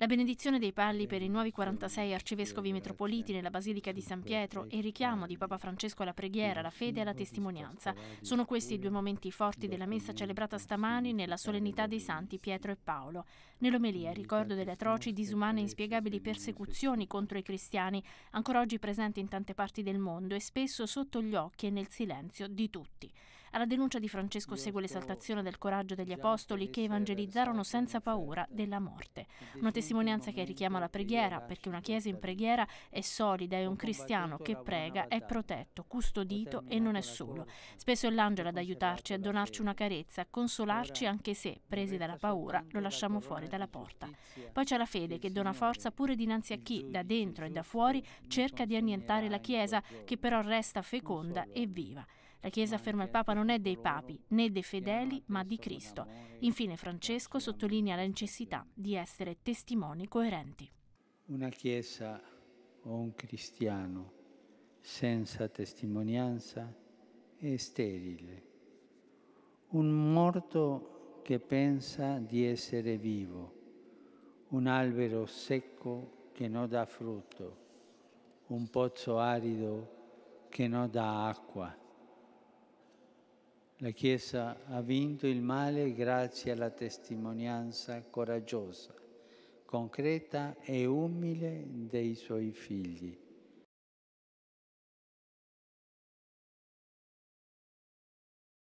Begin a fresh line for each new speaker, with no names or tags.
La benedizione dei palli per i nuovi 46 arcivescovi metropoliti nella Basilica di San Pietro e il richiamo di Papa Francesco alla preghiera, alla fede e alla testimonianza sono questi i due momenti forti della messa celebrata stamani nella solennità dei santi Pietro e Paolo. Nell'omelia ricordo delle atroci, disumane e inspiegabili persecuzioni contro i cristiani, ancora oggi presenti in tante parti del mondo e spesso sotto gli occhi e nel silenzio di tutti. Alla denuncia di Francesco segue l'esaltazione del coraggio degli diciamo apostoli che evangelizzarono senza paura della morte. Una testimonianza che richiama la preghiera, perché una chiesa in preghiera è solida e un cristiano che prega è protetto, custodito e non è solo. Spesso è l'angelo ad aiutarci, a donarci una carezza, a consolarci anche se, presi dalla paura, lo lasciamo fuori dalla porta. Poi c'è la fede che dona forza pure dinanzi a chi, da dentro e da fuori, cerca di annientare la Chiesa, che però resta feconda e viva. La Chiesa, afferma il Papa, non è dei papi né dei fedeli, ma di Cristo. Infine Francesco sottolinea la necessità di essere testimoni coerenti.
Una Chiesa o un cristiano senza testimonianza è sterile. Un morto che pensa di essere vivo, un albero secco che non dà frutto, un pozzo arido che non dà acqua. La Chiesa ha vinto il male grazie alla testimonianza coraggiosa, concreta e umile dei suoi figli.